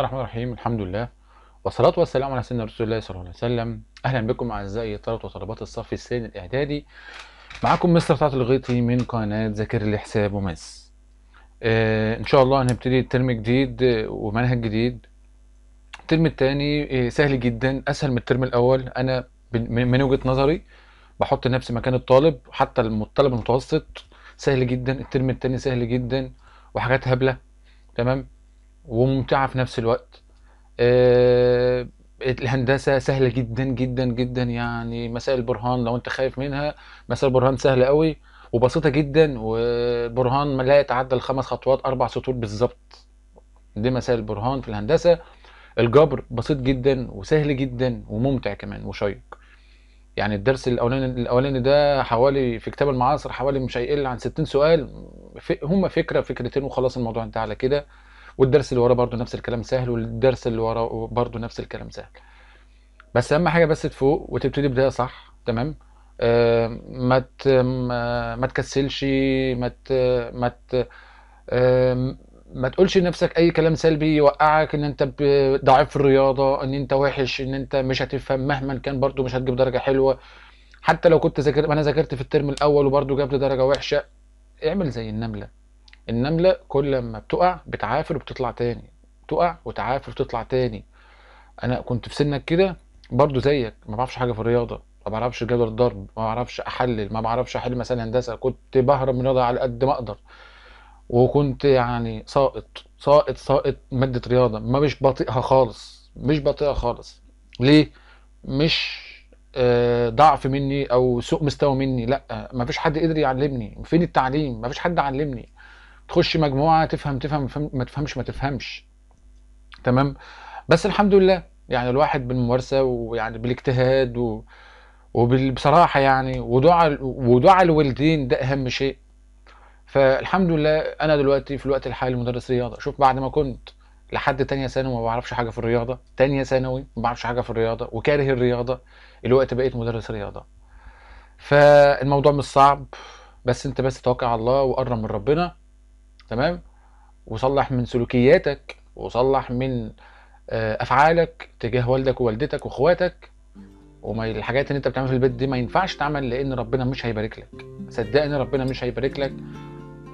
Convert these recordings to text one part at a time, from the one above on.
الله الرحمن الرحيم الحمد لله والصلاة والسلام على سيدنا رسول الله صلى الله عليه وسلم أهلا بكم أعزائي طلبة وطلبات الصف الثاني الإعدادي معاكم مستر طلعت الغيطي من قناة ذاكر الحساب وماس آه إن شاء الله هنبتدي ترم جديد آه، ومنهج جديد الترم الثاني آه، سهل جدا أسهل من الترم الأول أنا من وجهة نظري بحط نفسي مكان الطالب حتى الطالب المتوسط سهل جدا الترم الثاني سهل جدا وحاجات هبلة تمام وممتعه في نفس الوقت آه الهندسه سهله جدا جدا جدا يعني مسائل البرهان لو انت خايف منها مسائل البرهان سهله قوي وبسيطه جدا وبرهان لا يتعدى الخمس خطوات اربع سطور بالظبط دي مسائل البرهان في الهندسه الجبر بسيط جدا وسهل جدا وممتع كمان وشيق يعني الدرس الاولاني الاولاني ده حوالي في كتاب المعاصر حوالي مش هيقل عن 60 سؤال هم فكره فكرتين وخلاص الموضوع انتهى على كده والدرس اللي وراه برضه نفس الكلام سهل والدرس اللي وراه برضه نفس الكلام سهل بس اهم حاجه بس تفوق وتبتدي بدايه صح تمام آه ما ت... ما, تكسلش ما ت... ما ت... آه ما تقولش لنفسك اي كلام سلبي يوقعك ان انت ضعيف في الرياضه ان انت وحش ان انت مش هتفهم مهما كان برضو مش هتجيب درجه حلوه حتى لو كنت ذاكرت انا ذاكرت في الترم الاول وبرضو جبت درجه وحشه اعمل زي النمله النمله كل لما بتقع بتعافر وبتطلع تاني تقع وتعافر وتطلع تاني انا كنت في سنك كده برضو زيك ما بعرفش حاجه في الرياضه ما بعرفش جدول الضرب ما بعرفش احلل ما بعرفش احل مسائل هندسه كنت بهرب من الرياضه على قد ما اقدر وكنت يعني ساقط ساقط ساقط ماده رياضه ما مش بطيئها خالص مش بطيئها خالص ليه مش آه، ضعف مني او سوء مستوى مني لا ما فيش حد قدر يعلمني فين التعليم ما فيش حد علمني تخش مجموعه تفهم تفهم ما تفهمش ما تفهمش تمام بس الحمد لله يعني الواحد بالممارسه ويعني بالاجتهاد و... وبصراحه يعني ودعاء ودعاء الوالدين ده اهم شيء فالحمد لله انا دلوقتي في الوقت الحالي مدرس رياضه شوف بعد ما كنت لحد تانية ثانوي ما بعرفش حاجه في الرياضه تانية ثانوي ما بعرفش حاجه في الرياضه وكاره الرياضه الوقت بقيت مدرس رياضه فالموضوع مش صعب بس انت بس توكل على الله وقرب من ربنا تمام وصلح من سلوكياتك وصلح من آه، افعالك تجاه والدك ووالدتك واخواتك وما الحاجات اللي انت بتعملها في البيت دي ما ينفعش تعمل لان ربنا مش هيبارك لك صدقني ربنا مش هيبارك لك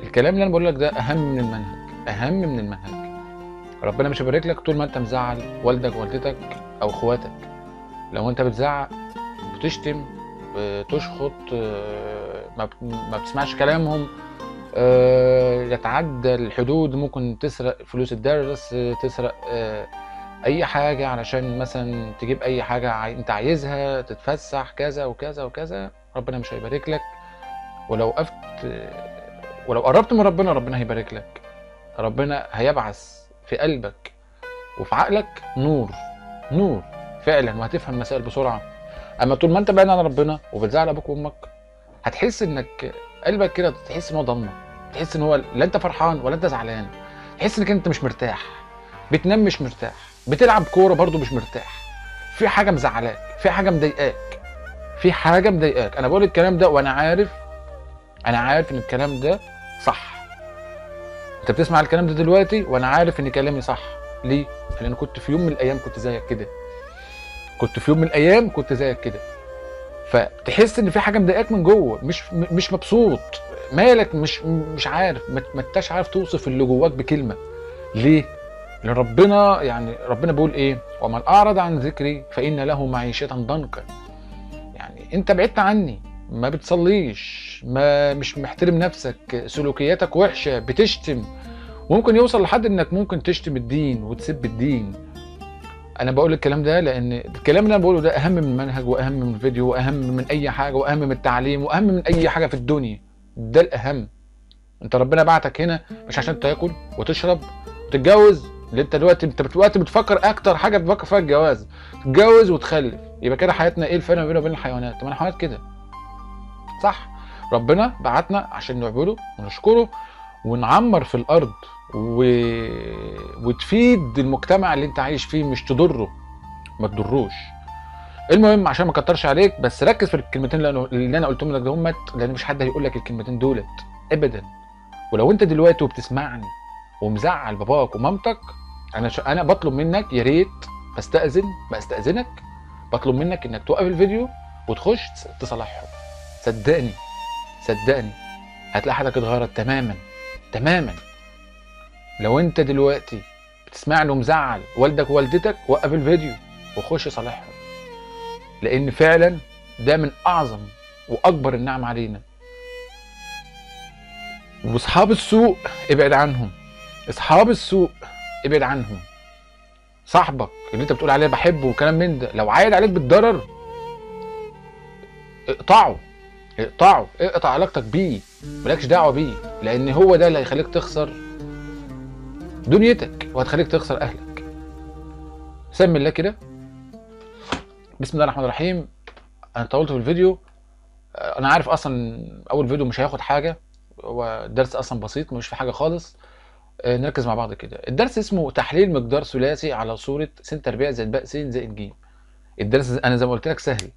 الكلام اللي انا بقول لك ده اهم من المنهج اهم من المنهج ربنا مش هيبارك لك طول ما انت مزعل والدك ووالدتك او اخواتك لو انت بتزعق بتشتم بتشخط آه، ما بتسمعش كلامهم آه، يتعدى الحدود ممكن تسرق فلوس الدرس تسرق آه، اي حاجه علشان مثلا تجيب اي حاجه انت عايزها تتفسح كذا وكذا وكذا ربنا مش هيبارك لك ولو وقفت ولو قربت من ربنا ربنا هيبارك لك ربنا هيبعث في قلبك وفي عقلك نور نور فعلا وهتفهم مسائل بسرعه اما طول ما انت بعيد عن ربنا وبتزعل ابوك وامك هتحس انك قلبك كده تحس ان هو تحس ان هو لا انت فرحان ولا انت زعلان تحس انك انت مش مرتاح بتنام مش مرتاح بتلعب كوره برضو مش مرتاح في حاجه مزعلاك في حاجه مضايقاك في حاجه مضايقاك انا بقول الكلام ده وانا عارف انا عارف ان الكلام ده صح انت بتسمع الكلام ده دلوقتي وانا عارف ان كلامي صح ليه لان كنت في يوم من الايام كنت زيك كده كنت في يوم من الايام كنت زيك كده فتحس ان في حاجه مضايقاك من جوه مش مش مبسوط مالك مش مش عارف ما انتش عارف توصف اللي جواك بكلمه ليه لان ربنا يعني ربنا بيقول ايه ومن اعرض عن ذكري فان له معيشه ضنكا يعني انت بعدت عني ما بتصليش ما مش محترم نفسك سلوكياتك وحشه بتشتم وممكن يوصل لحد انك ممكن تشتم الدين وتسب الدين انا بقول الكلام ده لان الكلام اللي انا بقوله ده اهم من المنهج واهم من الفيديو واهم من اي حاجه واهم من التعليم واهم من اي حاجه في الدنيا ده الاهم انت ربنا بعتك هنا مش عشان تاكل وتشرب وتتجوز اللي انت دلوقتي انت دلوقتي بتفكر اكتر حاجه بتفكر فيها الجواز تتجوز وتخلف يبقى كده حياتنا ايه الفرق ما بيننا وبين الحيوانات طب ما الحيوانات كده صح ربنا بعتنا عشان نعبده ونشكره ونعمر في الارض و... وتفيد المجتمع اللي انت عايش فيه مش تضره ما تضروش المهم عشان ما اكترش عليك بس ركز في الكلمتين اللي انا قلتهم لك دولت لان مش حد هيقول لك الكلمتين دولت ابدا ولو انت دلوقتي وبتسمعني ومزعل باباك ومامتك انا ش... انا بطلب منك يا ريت بستاذن بستاذنك بطلب منك انك توقف الفيديو وتخش تصلحهم صدقني صدقني هتلاقي حالك اتغيرت تماما تماما لو انت دلوقتي بتسمعني ومزعل والدك ووالدتك وقف الفيديو وخش صالحهم لأن فعلا ده من أعظم وأكبر النعم علينا واصحاب السوء ابعد عنهم اصحاب السوء ابعد عنهم صاحبك اللي انت بتقول عليه بحبه وكلام من ده لو عايد عليك بالضرر اقطعه اقطعه اقطع علاقتك بيه مالكش دعوه بيه لان هو ده اللي هيخليك تخسر دنيتك وهتخليك تخسر اهلك سمي الله كده بسم الله الرحمن الرحيم انا طولت في الفيديو آه، انا عارف اصلا اول فيديو مش هياخد حاجه هو درس اصلا بسيط مش في حاجه خالص آه، نركز مع بعض كده الدرس اسمه تحليل مقدار ثلاثي على صوره س تربيع زائد باء س زائد ج الدرس انا زي ما قلت لك سهل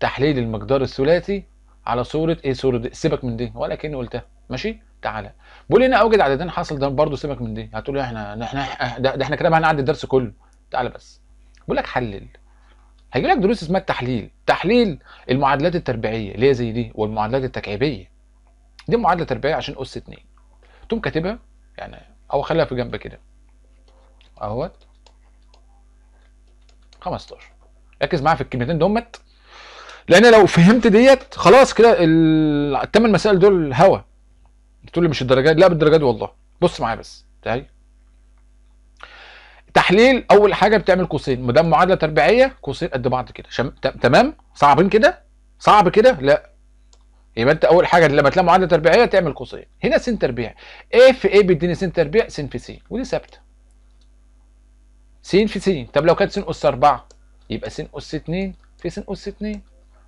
تحليل المقدار الثلاثي على صوره ايه صوره دي سيبك من دي ولكن قلتها ماشي تعالى بيقول هنا اوجد عددين حاصل ده برضه سيبك من دي هتقول احنا احنا ده, احنا كده بقى هنعدي الدرس كله تعالى بس بيقول لك حلل هيجي لك دروس اسمها التحليل تحليل المعادلات التربيعيه اللي هي زي دي والمعادلات التكعيبيه دي معادله تربيعيه عشان اس 2 تقوم كاتبها يعني او خليها في جنب كده اهوت 15 ركز معايا في الكلمتين دمت لان لو فهمت ديت خلاص كده الثمان مسائل دول هوا تقول لي مش الدرجات لا بالدرجات دي والله بص معايا بس تعالى تحليل اول حاجه بتعمل قوسين ما دام معادله تربيعيه قوسين قد بعض كده شم... تمام صعبين كده صعب كده لا يبقى انت اول حاجه لما تلاقي معادله تربيعيه تعمل قوسين هنا س تربيع ايه في ايه بيديني س تربيع س في س ودي ثابته س في س طب لو كانت س اس 4 يبقى س اس 2 في س اس 2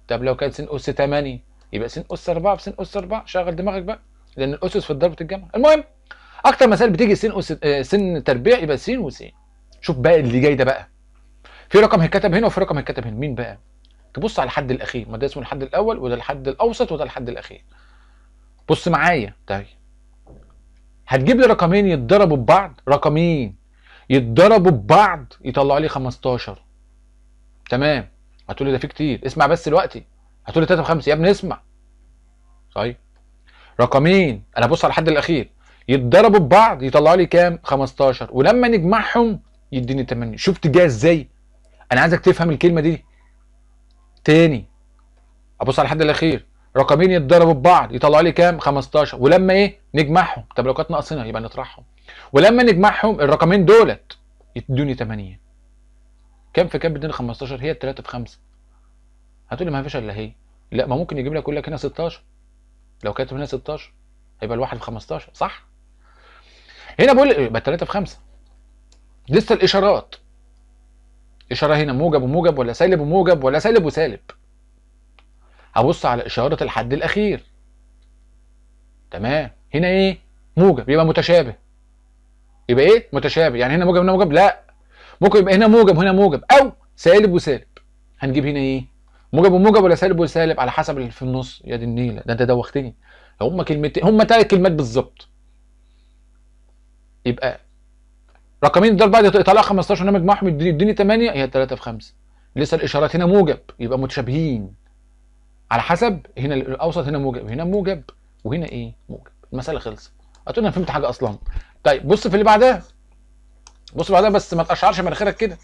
طب لو كانت س اس 8 يبقى س اس 4 في س اس 4 شغل دماغك بقى لان الاسس في الضرب الجمع المهم اكتر مسائل بتيجي س اس آه، سن تربيع يبقى س وس شوف بقى اللي جاي ده بقى في رقم هيتكتب هنا وفي رقم هيتكتب هنا مين بقى تبص على الحد الاخير ما ده اسمه الحد الاول وده الحد الاوسط وده الحد الاخير بص معايا طيب هتجيب لي رقمين يتضربوا ببعض رقمين يتضربوا ببعض يطلعوا لي 15 تمام هتقول لي ده في كتير اسمع بس دلوقتي هتقول لي 3 5 يا ابني اسمع طيب رقمين انا بص على الحد الاخير يتضربوا ببعض يطلعوا لي كام 15 ولما نجمعهم يديني 8 شفت جه ازاي انا عايزك تفهم الكلمه دي تاني ابص على الحد الاخير رقمين يتضربوا ببعض يطلعوا لي كام 15 ولما ايه نجمعهم طب لو كانت ناقصنا يبقى نطرحهم ولما نجمعهم الرقمين دولت يدوني 8 كام في كام بتديني 15 هي 3 في 5 هتقولي ما فيش الا هي لا ما ممكن يجيب لك يقول لك هنا 16 لو كاتب هنا 16 هيبقى الواحد في 15 صح هنا بقول يبقى 3 في 5 لسه الاشارات اشاره هنا موجب وموجب ولا سالب وموجب ولا سالب وسالب هبص على اشاره الحد الاخير تمام هنا ايه موجب يبقى متشابه يبقى ايه متشابه يعني هنا موجب هنا موجب لا ممكن يبقى هنا موجب هنا موجب او سالب وسالب هنجيب هنا ايه موجب وموجب ولا سالب وسالب على حسب اللي في النص يا دي النيله ده انت دوختني هم كلمتين هم ثلاث كلمات بالظبط يبقى رقمين دول بعد يطلع 15 نمج محور يديني 8 هي 3 في 5 لسه الاشارات هنا موجب يبقى متشابهين على حسب هنا الاوسط هنا موجب هنا موجب وهنا ايه موجب المساله خلصت هتقول انا فهمت حاجه اصلا طيب بص في اللي بعدها بص بعدها بس ما تقشعرش مناخيرك كده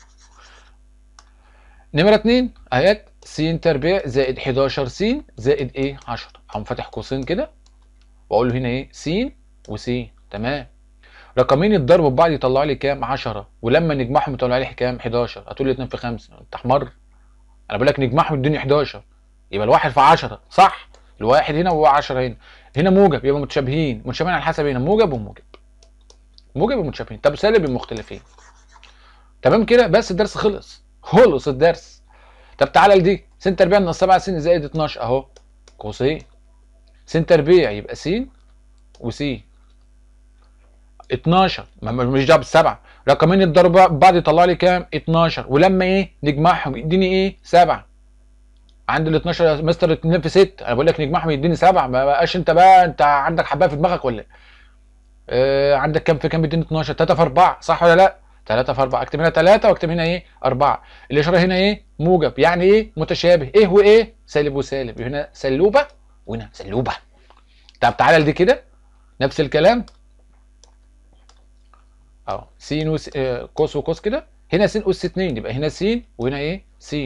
نمره 2 اهيت س تربيع زائد 11 س زائد ايه 10 هقوم فاتح قوسين كده واقول له هنا ايه س وس تمام رقمين الضرب ببعض يطلع لي كام 10 ولما نجمعهم يطلع لي كام 11 هتقول لي 2 في 5 انت حمار انا بقول لك نجمعهم يدوني 11 يبقى الواحد في 10 صح الواحد هنا و10 هنا هنا موجب يبقى متشابهين متشابهين على حسب هنا موجب وموجب موجب ومتشابهين طب سالب مختلفين تمام كده بس الدرس خلص خلص الدرس طب تعالى لدي س تربيع ناقص 7 س زائد 12 اهو قوسين س تربيع يبقى س وس 12 مش جاب بالسبعه رقمين اتضربوا بعض يطلع لي كام 12 ولما ايه نجمعهم يديني ايه 7 عندي ال 12 يا مستر 2 في 6 انا بقول لك نجمعهم يديني 7 ما بقاش انت بقى انت عندك حبايه في دماغك ولا ايه آه عندك كام في كام بيديني 12 3 في 4 صح ولا لا 3 في 4 اكتب هنا 3 واكتب هنا ايه 4 الاشاره هنا ايه موجب يعني ايه متشابه ايه وايه سالب وسالب هنا سلوبه وهنا سلوبه طب تعالى لدي كده نفس الكلام اهو س وس... آه قوس وقوس كده هنا س اس 2 يبقى هنا س وهنا ايه س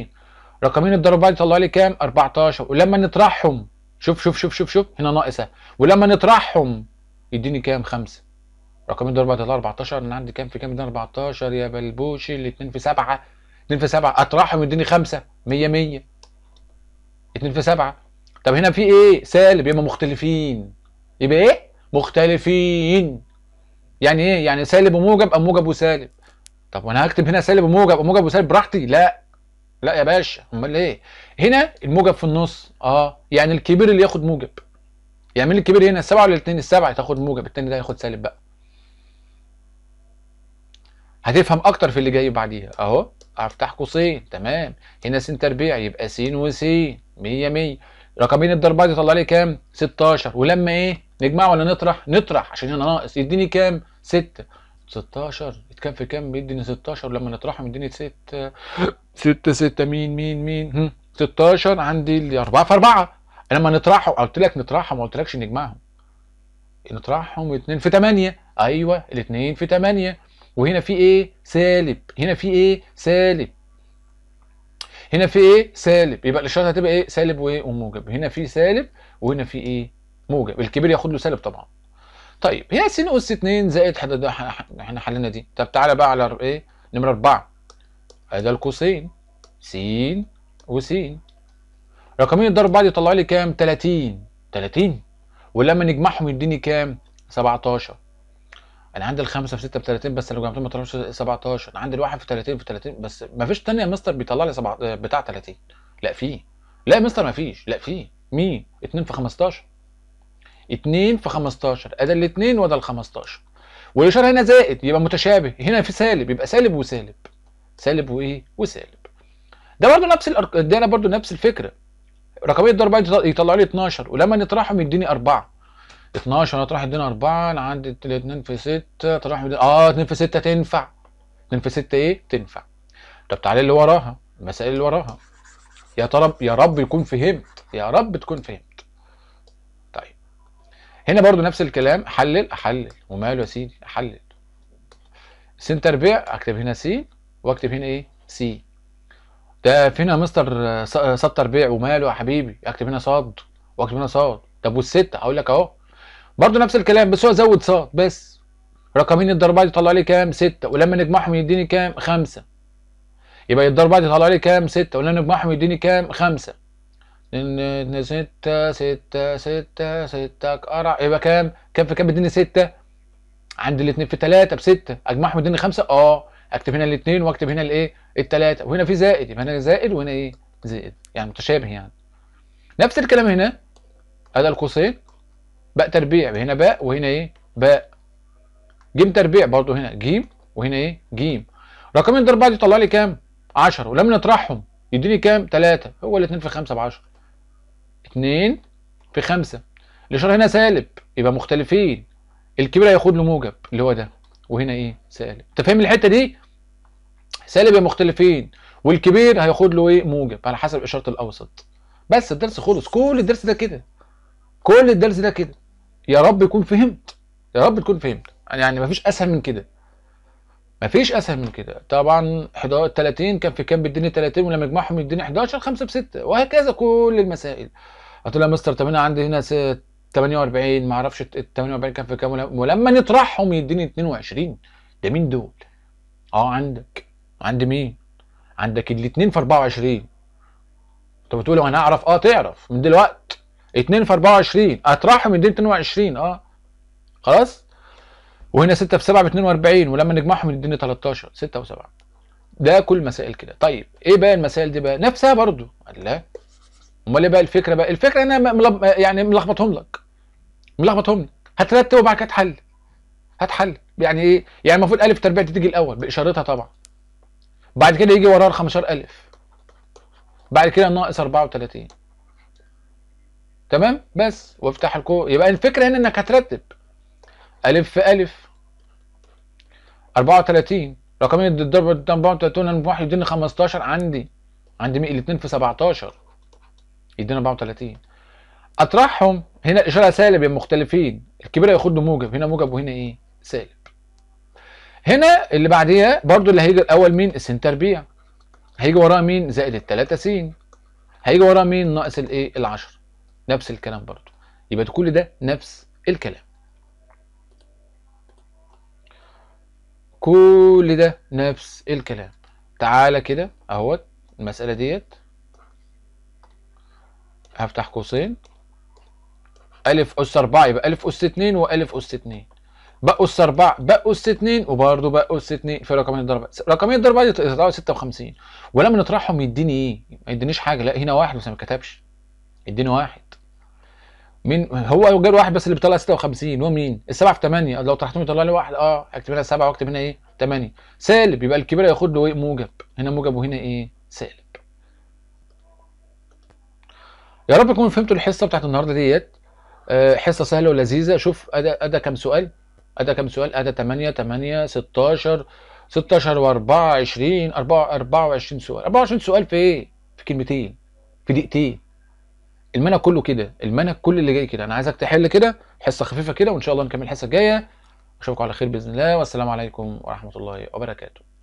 رقمين اتضربوا بعض يطلع لي كام 14 ولما نطرحهم شوف شوف شوف شوف شوف هنا ناقصه ولما نطرحهم يديني كام 5 رقمين اتضربوا بعض يطلعوا 14 انا عندي كام في كام 14 يا بلبوشي الاثنين في 7 2 في 7 اطرحهم يديني 5 100 100 2 في 7 طب هنا في ايه سالب يبقى مختلفين يبقى ايه مختلفين يعني ايه يعني سالب وموجب ام موجب وسالب طب وانا هكتب هنا سالب وموجب او موجب وسالب براحتي لا لا يا باشا امال ايه هنا الموجب في النص اه يعني الكبير اللي ياخد موجب يعمل يعني مين الكبير هنا السبعه ولا الاثنين السبعه تاخد موجب الثاني ده ياخد سالب بقى هتفهم اكتر في اللي جاي بعديها اهو افتح قوسين تمام هنا س تربيع يبقى س وس 100 100 رقمين الضربات يطلع لي كام 16 ولما ايه نجمع ولا نطرح نطرح عشان هنا ناقص يديني كام 6 16 كام في كام بيديني 16 ولما نطرحهم يديني 6 6 6 مين مين مين 16 عندي 4 في 4 لما نطرحهم قلت لك نطرحهم ما قلتلكش نجمعهم نطرحهم 2 في 8 ايوه الاثنين في 8 وهنا في ايه سالب هنا في ايه سالب هنا في ايه سالب يبقى الاشارات هتبقى ايه سالب وايه وموجب هنا في سالب وهنا في ايه موجب الكبير ياخد له سالب طبعا طيب هي س اس 2 زائد احنا حلينا دي طب تعالى بقى على ايه نمره 4 ادي القوسين س وس رقمين اتضرب بعض يطلع لي كام 30 30 ولما نجمعهم يديني كام 17 انا عندي الخمسه في 6 ب 30 بس لو جمعتهم ما طلعوش 17 انا عندي الواحد في 30 في 30 بس ما فيش ثانيه يا مستر بيطلع لي سبع... بتاع 30 لا في لا يا مستر ما فيش لا في مين 2 في 15 2 في 15 ادي الاثنين وده ال 15 والاشاره هنا زائد يبقى متشابه هنا في سالب يبقى سالب وسالب سالب وايه وسالب ده برضه نفس الأر... ده أنا برضو نفس الفكره رقميه ضربه يطلع لي 12 ولما نطرحهم يديني 4 12 اطرح يديني 4 انا عندي 2 في 6 اطرح يديني اه 2 في 6 تنفع 2 في 6 ايه تنفع طب تعالى اللي وراها المسائل اللي وراها يا ترى يا رب يكون فهمت يا رب تكون فهمت هنا برضو نفس الكلام حلل احلل وماله يا سيدي احلل سنتر تربيع اكتب هنا سي واكتب هنا ايه سي ده في هنا مستر سطر تربيع وماله يا حبيبي اكتب هنا صاد واكتب هنا صاد طب والستة هقول لك اهو برضو نفس الكلام بس هو زود صاد بس رقمين بعض يطلع لي كام ستة ولما نجمعهم يديني كام خمسة يبقى بعض يطلع لي كام ستة ولما نجمعهم يديني كام خمسة ان ان ستة ستة ستة ستة قرع يبقى كام؟ كام في كام بيديني ستة؟ عند الاتنين في تلاتة بستة اجمعهم يديني خمسة؟ اه اكتب هنا الاتنين واكتب هنا الايه؟ التلاتة وهنا في زائد يبقى هنا زائد وهنا ايه؟ زائد يعني متشابه يعني. نفس الكلام هنا هذا القوسين باء تربيع هنا باء وهنا ايه؟ باء جيم تربيع برضه هنا جيم وهنا ايه؟ جيم. رقمين ده بعض يطلع لي كام؟ 10 ولما نطرحهم يديني كام؟ 3 هو الاثنين في 5 ب 10 2 في 5 الاشاره هنا سالب يبقى مختلفين الكبير هياخد له موجب اللي هو ده وهنا ايه سالب انت فاهم الحته دي سالب يا مختلفين والكبير هياخد له ايه موجب على حسب اشاره الاوسط بس الدرس خلص كل الدرس ده كده كل الدرس ده كده يا رب يكون فهمت يا رب تكون فهمت يعني مفيش اسهل من كده مفيش اسهل من كده طبعا 30 كان في كام بيديني 30 ولما اجمعهم يديني 11 5 ب 6 وهكذا كل المسائل قلت له يا مستر طب انا عندي هنا 48 ما اعرفش ال 48 كان في كام ولما نطرحهم يديني 22 ده مين دول؟ اه عندك عند مين؟ عندك الاثنين في 24 طب بتقول انا اعرف اه تعرف من دلوقتي 2 في 24 اطرحهم يديني 22 اه خلاص؟ وهنا 6 في 7 ب 42 ولما نجمعهم يديني 13 6 و7 ده كل مسائل كده طيب ايه بقى المسائل دي بقى؟ نفسها برضو لا امال ايه بقى الفكره بقى الفكره ان انا ملب... يعني ملخبطهم لك ملخبطهم لك هترتب وبعد كده هتحل هتحل يعني ايه يعني المفروض الف التربيع تيجي الاول باشارتها طبعا بعد كده يجي وراها ال 15000 بعد كده ناقص 34 تمام بس وافتح الكو يبقى الفكره هنا انك هترتب الف في الف 34 رقمين الضرب 34 واحد يديني 15 عندي عندي الاثنين في 17 يدينا 34 اطرحهم هنا الاشاره سالب يا مختلفين الكبيره ياخد موجب هنا موجب وهنا ايه سالب هنا اللي بعديها برضو اللي هيجي الاول مين السين تربيع هيجي وراه مين زائد الثلاثه س هيجي وراه مين ناقص الايه ال 10 إيه؟ نفس الكلام برضو يبقى كل ده نفس الكلام كل ده نفس الكلام تعالى كده اهوت المساله ديت هفتح قوسين ألف أس 4 يبقى ألف أس 2 وألف أس 2 ب أس 4 ب أس 2 وبرضه ب أس 2 في رقمين الضربات رقمين الضربات دي تطلع 56 ولما نطرحهم يديني إيه؟ ما يدينيش حاجة لا هنا واحد بس ما كتبش يديني واحد مين هو جاب واحد بس اللي بيطلع 56 هو مين؟ السبعه في 8 لو طرحتهم يطلع لي واحد اه اكتب هنا 7 واكتب هنا ايه؟ 8 سالب يبقى الكبير ياخد له ايه؟ موجب هنا موجب وهنا ايه؟ سالب يا رب تكونوا فهمتوا الحصه بتاعت النهارده ديت آه، حصه سهله ولذيذه شوف ادى ادى كام سؤال ادى كام سؤال ادى 8 8 16 16 و4 20 24 سؤال 24 سؤال في ايه في كلمتين في دقيقتين المنهج كله كده المنهج كل اللي جاي كده انا عايزك تحل كده حصه خفيفه كده وان شاء الله نكمل الحصه الجايه اشوفكم على خير باذن الله والسلام عليكم ورحمه الله وبركاته